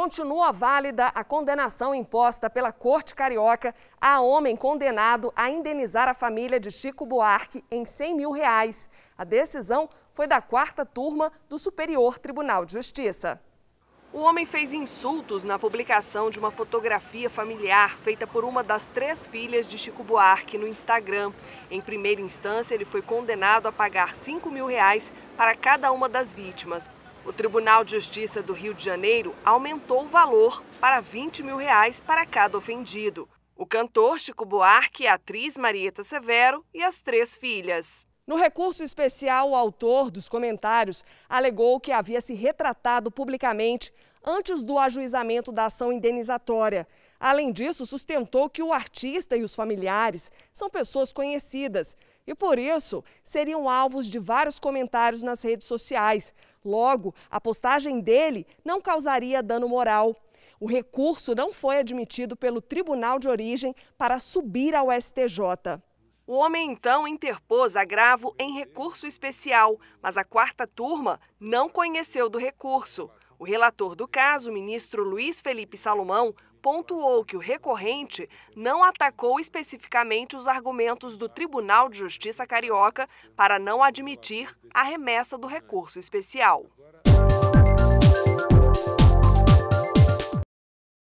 continua válida a condenação imposta pela Corte Carioca a homem condenado a indenizar a família de Chico Buarque em 100 mil reais. A decisão foi da quarta turma do Superior Tribunal de Justiça. O homem fez insultos na publicação de uma fotografia familiar feita por uma das três filhas de Chico Buarque no Instagram. Em primeira instância, ele foi condenado a pagar 5 mil reais para cada uma das vítimas. O Tribunal de Justiça do Rio de Janeiro aumentou o valor para 20 mil reais para cada ofendido. O cantor Chico Buarque, a atriz Marieta Severo e as três filhas. No recurso especial, o autor dos comentários alegou que havia se retratado publicamente antes do ajuizamento da ação indenizatória. Além disso, sustentou que o artista e os familiares são pessoas conhecidas e, por isso, seriam alvos de vários comentários nas redes sociais. Logo, a postagem dele não causaria dano moral. O recurso não foi admitido pelo Tribunal de Origem para subir ao STJ. O homem então interpôs agravo em recurso especial, mas a quarta turma não conheceu do recurso. O relator do caso, ministro Luiz Felipe Salomão, pontuou que o recorrente não atacou especificamente os argumentos do Tribunal de Justiça Carioca para não admitir a remessa do recurso especial.